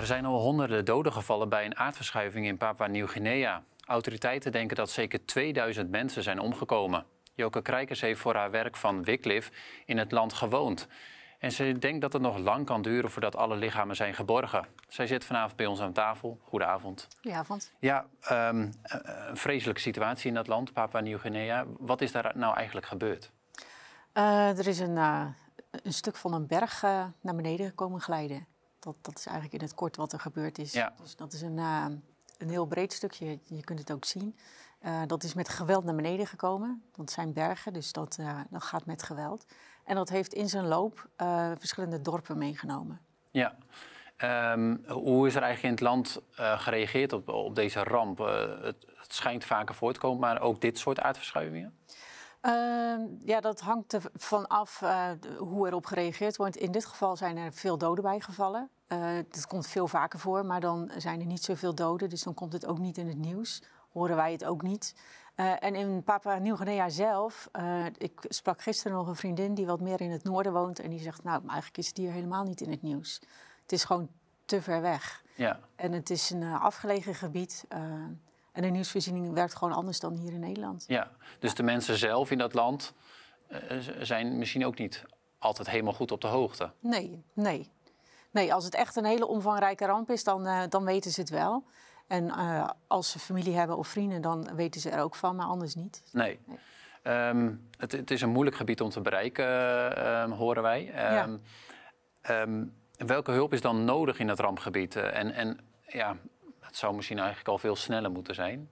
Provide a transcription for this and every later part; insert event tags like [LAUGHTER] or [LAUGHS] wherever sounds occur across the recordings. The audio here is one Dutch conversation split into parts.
Er zijn al honderden doden gevallen bij een aardverschuiving in Papua-Nieuw-Guinea. Autoriteiten denken dat zeker 2000 mensen zijn omgekomen. Joke Krijkers heeft voor haar werk van Wycliffe in het land gewoond. En ze denkt dat het nog lang kan duren voordat alle lichamen zijn geborgen. Zij zit vanavond bij ons aan tafel. Goedenavond. Goedenavond. Ja, um, een vreselijke situatie in dat land, Papua-Nieuw-Guinea. Wat is daar nou eigenlijk gebeurd? Eh, er is een, eh, een stuk van een berg eh, naar beneden komen glijden dat, dat is eigenlijk in het kort wat er gebeurd is. Ja. Dus dat is een, eh, een heel breed stukje, je kunt het ook zien. Eh, dat is met geweld naar beneden gekomen. Dat zijn bergen, dus dat, eh, gaat met geweld. En dat heeft in zijn loop verschillende dorpen meegenomen. Ja. Ehm, hoe is er eigenlijk in het land gereageerd op, op deze ramp? het, het schijnt vaker voor te komen, maar ook dit soort aardverschuivingen? Ehm, ja, dat hangt ervan af uh, hoe erop gereageerd wordt. In dit geval zijn er veel doden bijgevallen. Eh, dat komt veel vaker voor, maar dan zijn er niet zoveel doden. Dus dan komt het ook niet in het nieuws. Horen wij het ook niet. Eh, en in Papua Nieuw-Guinea zelf, ik sprak gisteren nog een vriendin die wat meer in het noorden woont. En die zegt, nou, eigenlijk is het hier helemaal niet in het nieuws. Het is gewoon te ver weg. Ja. En het is een afgelegen gebied. Ehm, en de nieuwsvoorziening werkt gewoon anders dan hier in Nederland. Ja, dus de mensen zelf in dat land eh, zijn misschien ook niet altijd helemaal goed op de hoogte. Nee, nee. Nee, als het echt een hele omvangrijke ramp is, dan, eh, dan weten ze het wel. En eh, als ze familie hebben of vrienden, dan weten ze er ook van, maar anders niet. Nee. Ehm, het, het, is een moeilijk gebied om te bereiken, ehm, horen wij. Ehm, welke hulp is dan nodig in dat rampgebied? en en ja, het zou misschien eigenlijk al veel sneller moeten zijn.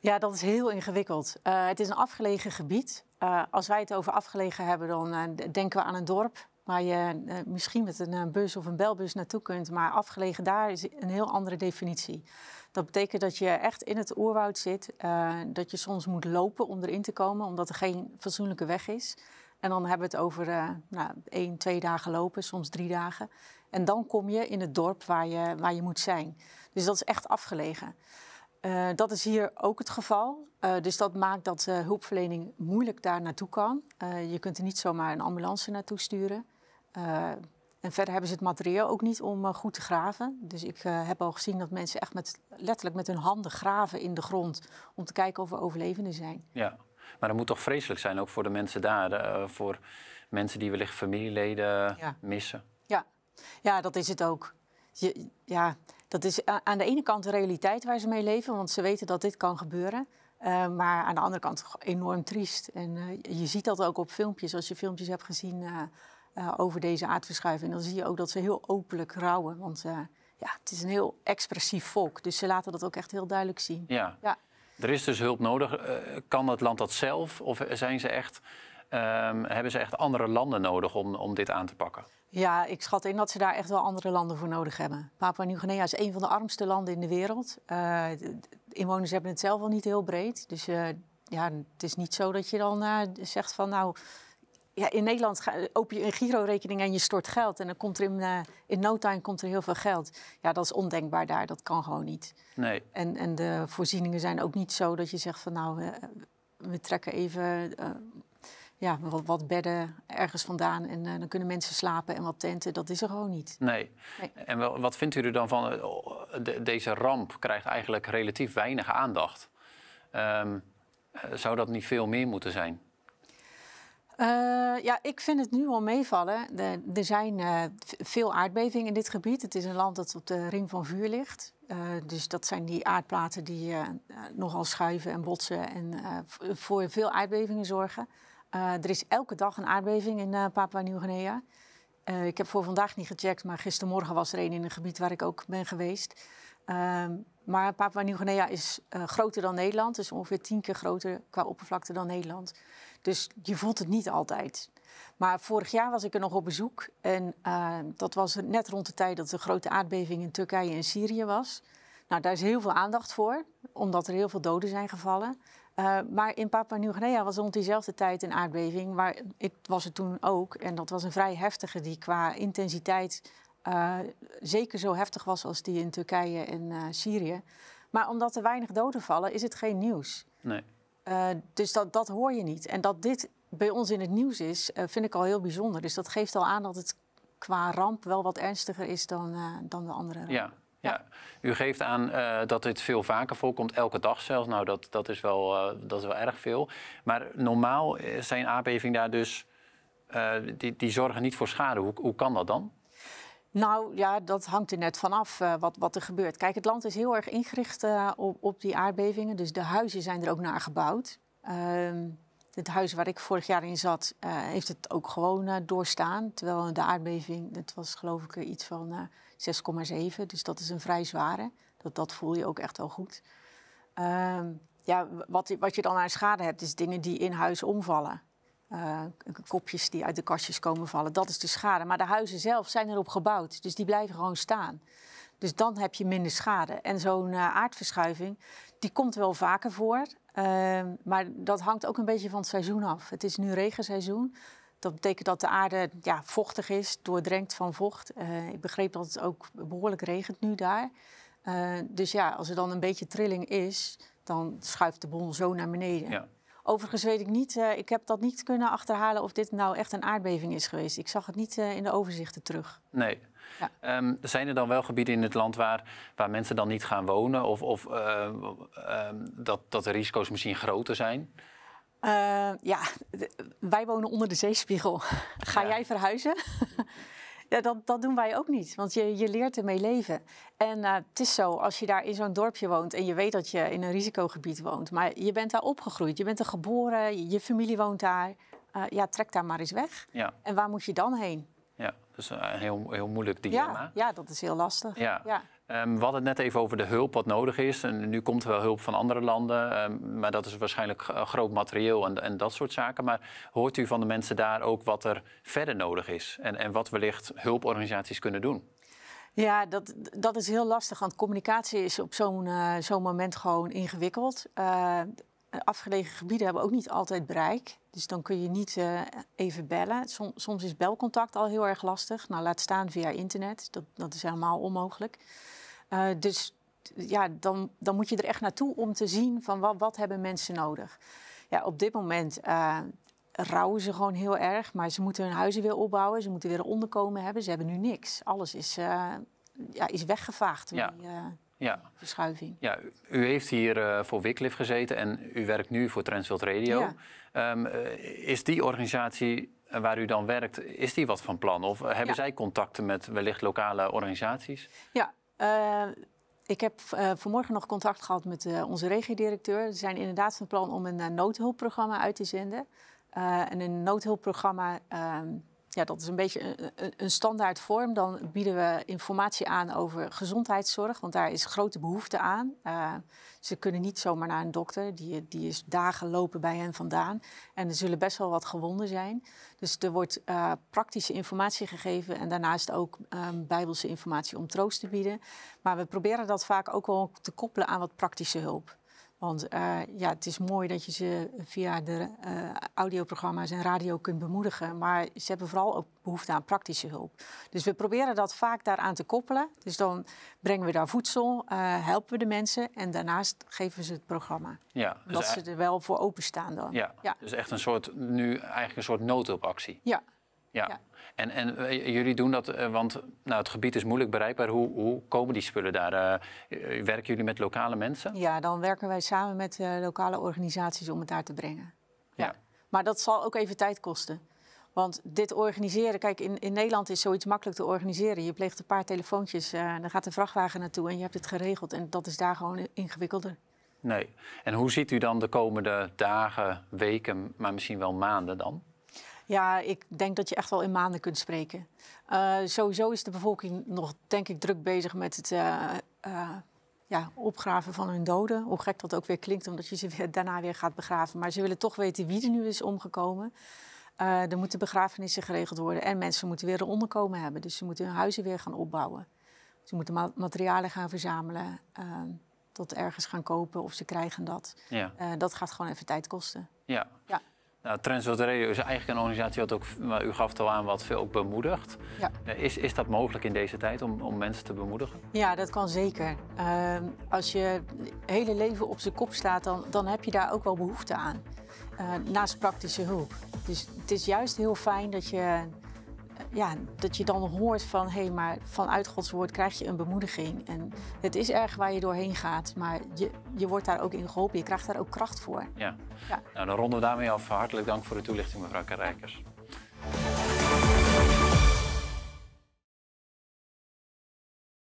Ja, dat is heel ingewikkeld. Eh, het is een afgelegen gebied. Eh, als wij het over afgelegen hebben, dan eh, denken we aan een dorp waar je misschien met een bus of een belbus naartoe kunt. Maar afgelegen daar is een heel andere definitie. Dat betekent dat je echt in het oerwoud zit, dat je soms moet lopen om erin te komen, omdat er geen fatsoenlijke weg is. En dan hebben we het over uh, nou, één, twee dagen lopen, soms drie dagen. En dan kom je in het dorp waar je, waar je moet zijn. Dus dat is echt afgelegen. Eh, dat is hier ook het geval. Eh, dus dat maakt dat uh, hulpverlening moeilijk daar naartoe kan. je kunt er niet zomaar een ambulance naartoe sturen. en verder hebben ze het materieel ook niet om goed te graven. Dus ik heb al gezien dat mensen echt met, letterlijk met hun handen graven in de grond om te kijken of er overlevenden zijn. Ja, maar dat moet toch vreselijk zijn, ook voor de mensen daar, eh, voor mensen die wellicht familieleden missen. Ja. ja, dat is het ook. Je, ja, dat is aan de ene kant de realiteit waar ze mee leven, want ze weten dat dit kan gebeuren. Eh, maar aan de andere kant enorm triest. En eh, je ziet dat ook op filmpjes. Als je filmpjes hebt gezien over deze aardverschuiving, dan zie je ook dat ze heel openlijk rouwen. Want ja, het is een heel expressief volk. Dus ze laten dat ook echt heel duidelijk zien. Ja. ja. Er is dus hulp nodig. Eh, kan het land dat zelf of zijn ze echt, ehm, hebben ze echt andere landen nodig om, om dit aan te pakken? Ja, ik schat in dat ze daar echt wel andere landen voor nodig hebben. Papua-Nieuw-Guinea is een van de armste landen in de wereld. de eh, inwoners hebben het zelf al niet heel breed. Dus eh, ja, het is niet zo dat je dan uh, zegt van nou, ja, in Nederland ga, open je een girorekening en je stort geld. En dan komt er in, eh, in no time komt er heel veel geld. Ja, dat is ondenkbaar daar. Dat kan gewoon niet. Nee. En, en de voorzieningen zijn ook niet zo dat je zegt van nou, eh, we trekken even eh, ja, wat, bedden ergens vandaan. En dan kunnen mensen slapen en wat tenten. Dat is er gewoon niet. Nee. En wat vindt u er dan van? De, deze ramp krijgt eigenlijk relatief weinig aandacht. Ehm, zou dat niet veel meer moeten zijn? Eh, ja, ik vind het nu wel meevallen. Er, zijn eh, veel aardbevingen in dit gebied. Het is een land dat op de ring van vuur ligt. Eh, dus dat zijn die aardplaten die nogal schuiven en botsen en voor veel aardbevingen zorgen. er is elke dag een aardbeving in Papua Nieuw-Guinea. ik heb voor vandaag niet gecheckt, maar gistermorgen was er een in een gebied waar ik ook ben geweest. Ehm, maar Papua Nieuw-Guinea is groter dan Nederland, dus ongeveer tien keer groter qua oppervlakte dan Nederland. Dus je voelt het niet altijd. Maar vorig jaar was ik er nog op bezoek. En ehm, dat was net rond de tijd dat de grote aardbeving in Turkije en Syrië was. Nou, daar is heel veel aandacht voor, omdat er heel veel doden zijn gevallen. Eh, maar in Papua Nieuw-Guinea was rond diezelfde tijd een aardbeving. Maar ik was er toen ook. En dat was een vrij heftige die qua intensiteit eh, zeker zo heftig was als die in Turkije en eh, Syrië. Maar omdat er weinig doden vallen, is het geen nieuws. Nee. Eh, dus dat, dat hoor je niet. En dat dit bij ons in het nieuws is, eh, vind ik al heel bijzonder. Dus dat geeft al aan dat het qua ramp wel wat ernstiger is dan, eh, dan de andere ramp. Ja. Ja, u geeft aan dat dit veel vaker voorkomt, elke dag zelfs. Nou, dat, dat, is wel, dat is wel erg veel. Maar normaal zijn aardbevingen daar dus, die, die zorgen niet voor schade. Hoe, hoe kan dat dan? Nou ja, dat hangt er net vanaf uh, wat, wat er gebeurt. Kijk, het land is heel erg ingericht eh, op, op die aardbevingen. Dus de huizen zijn er ook naar gebouwd. Ehm, het huis waar ik vorig jaar in zat, eh, heeft het ook gewoon doorstaan. Terwijl de aardbeving, dat was geloof ik iets van 6,7. Dus dat is een vrij zware. Dat, dat voel je ook echt wel goed. Ehm, ja, wat, wat je dan aan schade hebt, is dingen die in huis omvallen. Eh, kopjes die uit de kastjes komen vallen. Dat is de schade. Maar de huizen zelf zijn erop gebouwd, dus die blijven gewoon staan. Dus dan heb je minder schade. En zo'n eh, aardverschuiving, die komt wel vaker voor. Ehm, maar dat hangt ook een beetje van het seizoen af. Het is nu regenseizoen. Dat betekent dat de aarde ja, vochtig is, doordrenkt van vocht. Eh, ik begreep dat het ook behoorlijk regent nu daar. dus ja, als er dan een beetje trilling is, dan schuift de bol zo naar beneden. Ja. Overigens weet ik niet, eh, ik heb dat niet kunnen achterhalen of dit nou echt een aardbeving is geweest. Ik zag het niet eh, in de overzichten terug. Nee. Ja. Ehm, zijn er dan wel gebieden in het land waar, waar mensen dan niet gaan wonen of, of eh, ehm, dat, dat de risico's misschien groter zijn? ja, [LAUGHS] wij wonen onder de zeespiegel. Ga jij verhuizen? [LAUGHS] Ja, dat, dat doen wij ook niet, want je, je leert ermee leven. En eh, het is zo, als je daar in zo'n dorpje woont en je weet dat je in een risicogebied woont, maar je bent daar opgegroeid, je bent er geboren, je familie woont daar, eh, ja, trek daar maar eens weg. Ja. En waar moet je dan heen? Ja, dat is een heel, heel moeilijk dilemma. Ja, ja dat is heel lastig. Ja. ja. Um, we hadden het net even over de hulp wat nodig is. En nu komt er wel hulp van andere landen, ehm, maar dat is waarschijnlijk groot materieel en, en, dat soort zaken. Maar hoort u van de mensen daar ook wat er verder nodig is en, en wat wellicht hulporganisaties kunnen doen? Ja, dat, dat is heel lastig, want communicatie is op zo'n eh, zo'n moment gewoon ingewikkeld. Eh, afgelegen gebieden hebben ook niet altijd bereik. Dus dan kun je niet eh, even bellen. soms is belcontact al heel erg lastig. Nou, laat staan via internet. Dat, dat is helemaal onmogelijk. Eh, dus ja, dan, dan moet je er echt naartoe om te zien van wat, wat hebben mensen nodig. Ja, op dit moment eh, rouwen ze gewoon heel erg. Maar ze moeten hun huizen weer opbouwen. Ze moeten weer een onderkomen hebben. Ze hebben nu niks. Alles is, ja, is weggevaagd. Ja ja. verschuiving. Ja, u heeft hier eh, voor Wiklif gezeten en u werkt nu voor Transworld Radio. Ja. Ehm, eh, is die organisatie eh, waar u dan werkt, is die wat van plan? Of hebben zij contacten met wellicht lokale organisaties? Ja, ik heb vanmorgen nog contact gehad met onze regiedirecteur. Ze zijn inderdaad van plan om een noodhulpprogramma uit te zenden. en een noodhulpprogramma ehm, ja, dat is een beetje een, een standaard vorm. Dan bieden we informatie aan over gezondheidszorg, want daar is grote behoefte aan. Eh, ze kunnen niet zomaar naar een dokter, die, die is dagen lopen bij hen vandaan. En er zullen best wel wat gewonden zijn. Dus er wordt eh, praktische informatie gegeven en daarnaast ook ehm, bijbelse informatie om troost te bieden. Maar we proberen dat vaak ook wel te koppelen aan wat praktische hulp. Want eh, ja, het is mooi dat je ze via de eh, audioprogramma's en radio kunt bemoedigen. Maar ze hebben vooral ook behoefte aan praktische hulp. Dus we proberen dat vaak daaraan te koppelen. Dus dan brengen we daar voedsel, eh, helpen we de mensen en daarnaast geven we ze het programma. Ja, dus dat ze er wel voor openstaan dan. ja, Dus echt een soort, nu eigenlijk een soort noodhulpactie. Ja, ja. En, en eh, jullie doen dat, eh, want nou, het gebied is moeilijk bereikbaar. Hoe, hoe komen die spullen daar? Uh, werken jullie met lokale mensen? Ja, dan werken wij samen met lokale organisaties om het daar te brengen. Ja. Maar dat zal ook even tijd kosten. Want dit organiseren, kijk, in, in Nederland is zoiets makkelijk te organiseren. Je pleegt een paar telefoontjes, dan gaat een vrachtwagen naartoe en je hebt het geregeld. En dat is daar gewoon ingewikkelder. Nee. En hoe ziet u dan de komende dagen, weken, maar misschien wel maanden dan? Ja, ik denk dat je echt wel in maanden kunt spreken. Uh, sowieso is de bevolking nog, denk ik, druk bezig met het eh, eh, ja, opgraven van hun doden. Hoe gek dat ook weer klinkt, omdat je ze weer, daarna weer gaat begraven. Maar ze willen toch weten wie er nu is omgekomen. er moeten begrafenissen geregeld worden en mensen moeten weer een onderkomen hebben. Dus ze moeten hun huizen weer gaan opbouwen. Ze moeten materialen gaan verzamelen, ehm, tot ergens gaan kopen of ze krijgen dat. Ja. dat gaat gewoon even tijd kosten. Ja. ja. Nou, Radio is eigenlijk een organisatie wat ook, u gaf het al aan, wat veel ook bemoedigt. Ja. Eh, is, is dat mogelijk in deze tijd om, om mensen te bemoedigen? Ja, dat kan zeker. Ehm, als je hele leven op zijn kop staat, dan, dan heb je daar ook wel behoefte aan. Eh, naast praktische hulp. Dus het is juist heel fijn dat je ja, dat je dan hoort van hé, hey, maar vanuit Gods woord krijg je een bemoediging. En het is erg waar je doorheen gaat, maar je, je wordt daar ook in geholpen. Je krijgt daar ook kracht voor. Ja. ja. Nou, dan ronden we daarmee af. Hartelijk dank voor de toelichting, mevrouw Karijkers.